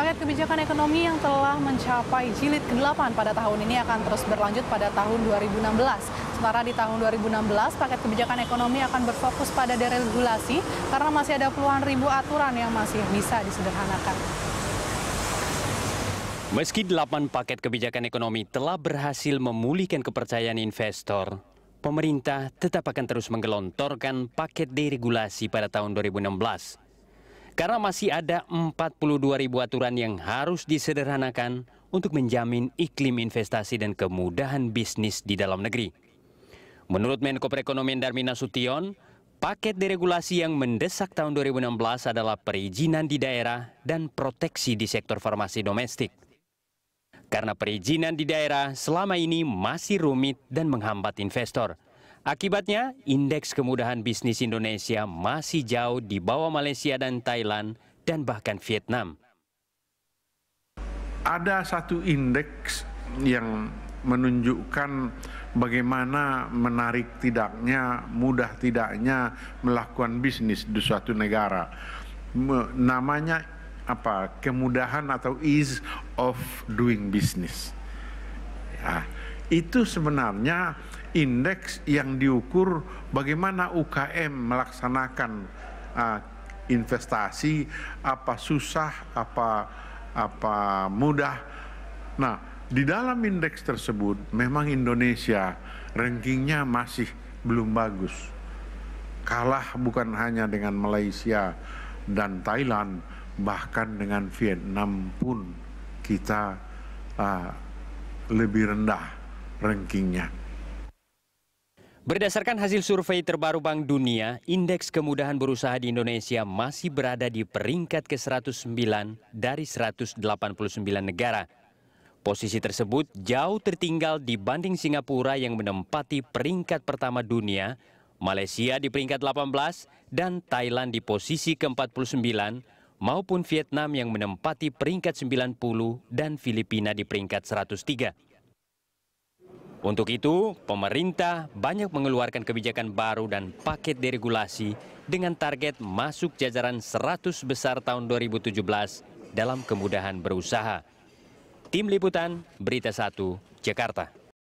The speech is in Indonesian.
paket kebijakan ekonomi yang telah mencapai jilid ke-8 pada tahun ini akan terus berlanjut pada tahun 2016. Sementara di tahun 2016, paket kebijakan ekonomi akan berfokus pada deregulasi karena masih ada puluhan ribu aturan yang masih bisa disederhanakan. Meski 8 paket kebijakan ekonomi telah berhasil memulihkan kepercayaan investor, pemerintah tetap akan terus menggelontorkan paket deregulasi pada tahun 2016 karena masih ada 42 ribu aturan yang harus disederhanakan untuk menjamin iklim investasi dan kemudahan bisnis di dalam negeri. Menurut Menko Perekonomian Darmin Nasution, paket deregulasi yang mendesak tahun 2016 adalah perizinan di daerah dan proteksi di sektor farmasi domestik. Karena perizinan di daerah selama ini masih rumit dan menghambat investor. Akibatnya, indeks kemudahan bisnis Indonesia masih jauh di bawah Malaysia dan Thailand dan bahkan Vietnam. Ada satu indeks yang menunjukkan bagaimana menarik tidaknya, mudah tidaknya melakukan bisnis di suatu negara. Namanya apa? Kemudahan atau ease of doing business. Ya itu sebenarnya indeks yang diukur bagaimana UKM melaksanakan uh, investasi apa susah apa apa mudah. Nah, di dalam indeks tersebut memang Indonesia rankingnya masih belum bagus. Kalah bukan hanya dengan Malaysia dan Thailand, bahkan dengan Vietnam pun kita uh, lebih rendah rankingnya. Berdasarkan hasil survei terbaru Bank Dunia, indeks kemudahan berusaha di Indonesia masih berada di peringkat ke-109 dari 189 negara. Posisi tersebut jauh tertinggal dibanding Singapura yang menempati peringkat pertama dunia, Malaysia di peringkat 18, dan Thailand di posisi ke-49, maupun Vietnam yang menempati peringkat 90 dan Filipina di peringkat 103. Untuk itu, pemerintah banyak mengeluarkan kebijakan baru dan paket deregulasi dengan target masuk jajaran 100 besar tahun 2017 dalam kemudahan berusaha. Tim Liputan, Berita 1, Jakarta.